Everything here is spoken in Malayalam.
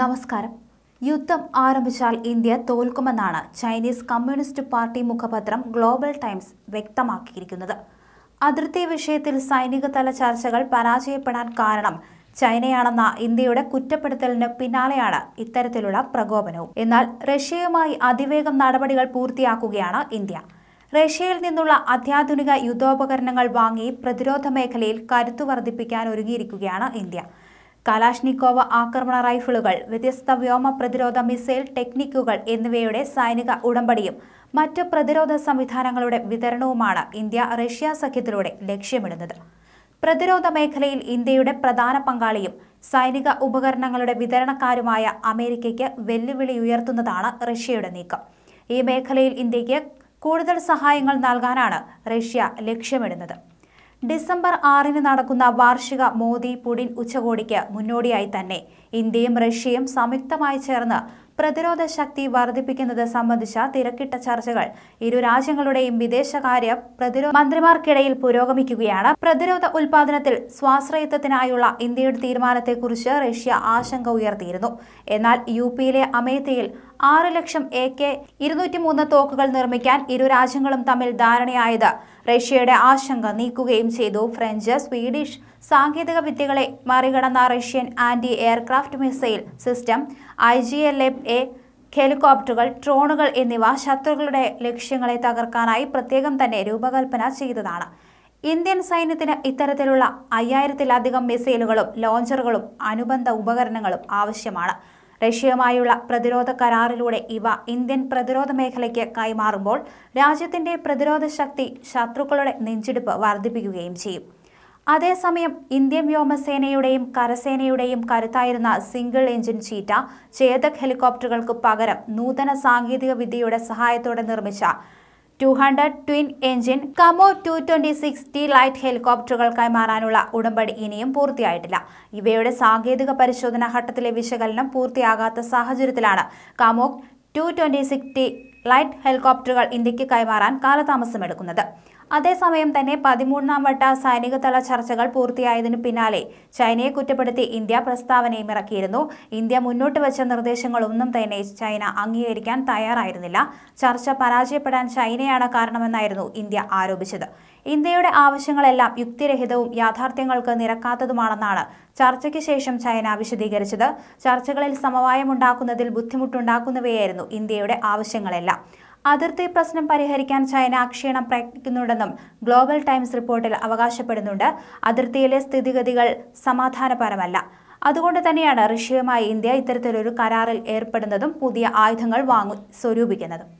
നമസ്കാരം യുദ്ധം ആരംഭിച്ചാൽ ഇന്ത്യ തോൽക്കുമെന്നാണ് ചൈനീസ് കമ്മ്യൂണിസ്റ്റ് പാർട്ടി മുഖപത്രം ഗ്ലോബൽ ടൈംസ് വ്യക്തമാക്കിയിരിക്കുന്നത് അതിർത്തി വിഷയത്തിൽ സൈനിക തല ചർച്ചകൾ പരാജയപ്പെടാൻ കാരണം ചൈനയാണെന്ന ഇന്ത്യയുടെ കുറ്റപ്പെടുത്തലിന് പിന്നാലെയാണ് ഇത്തരത്തിലുള്ള പ്രകോപനവും എന്നാൽ റഷ്യയുമായി അതിവേഗം നടപടികൾ പൂർത്തിയാക്കുകയാണ് ഇന്ത്യ റഷ്യയിൽ നിന്നുള്ള അത്യാധുനിക യുദ്ധോപകരണങ്ങൾ വാങ്ങി പ്രതിരോധ മേഖലയിൽ കരുത്തു വർദ്ധിപ്പിക്കാൻ ഒരുങ്ങിയിരിക്കുകയാണ് ഇന്ത്യ കലാഷ്നിക്കോവ ആക്രമണ റൈഫിളുകൾ വ്യത്യസ്ത വ്യോമ പ്രതിരോധ മിസൈൽ ടെക്നിക്കുകൾ എന്നിവയുടെ സൈനിക ഉടമ്പടിയും മറ്റ് പ്രതിരോധ സംവിധാനങ്ങളുടെ വിതരണവുമാണ് ഇന്ത്യ റഷ്യ സഖ്യത്തിലൂടെ ലക്ഷ്യമിടുന്നത് പ്രതിരോധ മേഖലയിൽ ഇന്ത്യയുടെ പ്രധാന പങ്കാളിയും സൈനിക ഉപകരണങ്ങളുടെ വിതരണക്കാരുമായ അമേരിക്കയ്ക്ക് വെല്ലുവിളി ഉയർത്തുന്നതാണ് റഷ്യയുടെ നീക്കം ഈ മേഖലയിൽ ഇന്ത്യക്ക് കൂടുതൽ സഹായങ്ങൾ നൽകാനാണ് റഷ്യ ലക്ഷ്യമിടുന്നത് ഡിസംബർ ആറിന് നടക്കുന്ന വാർഷിക മോദി പുടിൻ ഉച്ചകോടിക്ക് മുന്നോടിയായി തന്നെ ഇന്ത്യയും റഷ്യയും സംയുക്തമായി ചേർന്ന് പ്രതിരോധ ശക്തി വർദ്ധിപ്പിക്കുന്നത് സംബന്ധിച്ച തിരക്കിട്ട ചർച്ചകൾ ഇരു രാജ്യങ്ങളുടെയും വിദേശകാര്യ പ്രതിരോധ മന്ത്രിമാർക്കിടയിൽ പുരോഗമിക്കുകയാണ് പ്രതിരോധ ഉൽപാദനത്തിൽ സ്വാശ്രയത്വത്തിനായുള്ള ഇന്ത്യയുടെ തീരുമാനത്തെക്കുറിച്ച് റഷ്യ ആശങ്ക ഉയർത്തിയിരുന്നു എന്നാൽ യു പിയിലെ അമേത്തിയിൽ ആറ് ലക്ഷം എ കെ മൂന്ന് തോക്കുകൾ നിർമ്മിക്കാൻ ഇരു രാജ്യങ്ങളും തമ്മിൽ ധാരണയായത് റഷ്യയുടെ ആശങ്ക നീക്കുകയും ചെയ്തു ഫ്രഞ്ച് സ്വീഡിഷ് സാങ്കേതിക വിദ്യകളെ മറികടന്ന Russian anti aircraft missile system I G L A A ഹെലികോപ്റ്ററുകൾ ഡ്രോണുകൾ എന്നിവ ശത്രുക്കളുടെ ലക്ഷ്യങ്ങളെ തകർക്കാനായി പ്രത്യേകം തന്നെ രൂപകൽപ്പന ചെയ്തതാണ് ഇന്ത്യൻ സൈന്യത്തിന് ഇത്തരത്തിലുള്ള അയ്യായിരത്തിലധികം മിസൈലുകളും ലോഞ്ചറുകളും അനുബന്ധ ഉപകരണങ്ങളും ആവശ്യമാണ് റഷ്യയുമായുള്ള പ്രതിരോധ കരാറിലൂടെ ഇവ ഇന്ത്യൻ പ്രതിരോധ മേഖലയ്ക്ക് കൈമാറുമ്പോൾ രാജ്യത്തിന്റെ പ്രതിരോധ ശക്തി ശത്രുക്കളുടെ നെഞ്ചിടിപ്പ് വർദ്ധിപ്പിക്കുകയും ചെയ്യും അതേസമയം ഇന്ത്യൻ വ്യോമസേനയുടെയും കരസേനയുടെയും കരുത്തായിരുന്ന സിംഗിൾ എഞ്ചിൻ ചീറ്റ ചേതക് ഹെലികോപ്റ്ററുകൾക്ക് പകരം നൂതന സാങ്കേതിക വിദ്യയുടെ സഹായത്തോടെ നിർമ്മിച്ച two hundred twin engine Kamov two twenty six T light ഹെലികോപ്റ്ററുകൾ കൈമാറാനുള്ള ഉടമ്പടി ഇനിയും പൂർത്തിയായിട്ടില്ല ഇവയുടെ സാങ്കേതിക പരിശോധനാ ഘട്ടത്തിലെ വിശകലനം പൂർത്തിയാകാത്ത സാഹചര്യത്തിലാണ് Kamov two twenty six T light ഹെലികോപ്റ്ററുകൾ ഇന്ത്യക്ക് കൈമാറാൻ കാലതാമസമെടുക്കുന്നത് അതേസമയം തന്നെ പതിമൂന്നാം വട്ട സൈനികതല ചർച്ചകൾ പൂർത്തിയായതിനു പിന്നാലെ ചൈനയെ കുറ്റപ്പെടുത്തി ഇന്ത്യ പ്രസ്താവനയും ഇറക്കിയിരുന്നു ഇന്ത്യ മുന്നോട്ട് വെച്ച നിർദ്ദേശങ്ങളൊന്നും തന്നെ ചൈന അംഗീകരിക്കാൻ തയ്യാറായിരുന്നില്ല ചർച്ച പരാജയപ്പെടാൻ ചൈനയാണ് കാരണമെന്നായിരുന്നു ഇന്ത്യ ആരോപിച്ചത് ഇന്ത്യയുടെ ആവശ്യങ്ങളെല്ലാം യുക്തിരഹിതവും യാഥാർത്ഥ്യങ്ങൾക്ക് നിരക്കാത്തതുമാണെന്നാണ് ചർച്ചയ്ക്ക് ശേഷം ചൈന വിശദീകരിച്ചത് ചർച്ചകളിൽ സമവായമുണ്ടാക്കുന്നതിൽ ബുദ്ധിമുട്ടുണ്ടാക്കുന്നവയായിരുന്നു ഇന്ത്യയുടെ ആവശ്യങ്ങളെല്ലാം അതിർത്തി പ്രശ്നം പരിഹരിക്കാൻ ചൈന ക്ഷീണം പ്രയത്നിക്കുന്നുണ്ടെന്നും ഗ്ലോബൽ ടൈംസ് റിപ്പോർട്ടിൽ അവകാശപ്പെടുന്നുണ്ട് അതിർത്തിയിലെ സ്ഥിതിഗതികൾ സമാധാനപരമല്ല അതുകൊണ്ട് തന്നെയാണ് റഷ്യയുമായി ഇന്ത്യ ഇത്തരത്തിലൊരു കരാറിൽ ഏർപ്പെടുന്നതും പുതിയ ആയുധങ്ങൾ വാങ്ങി സ്വരൂപിക്കുന്നതും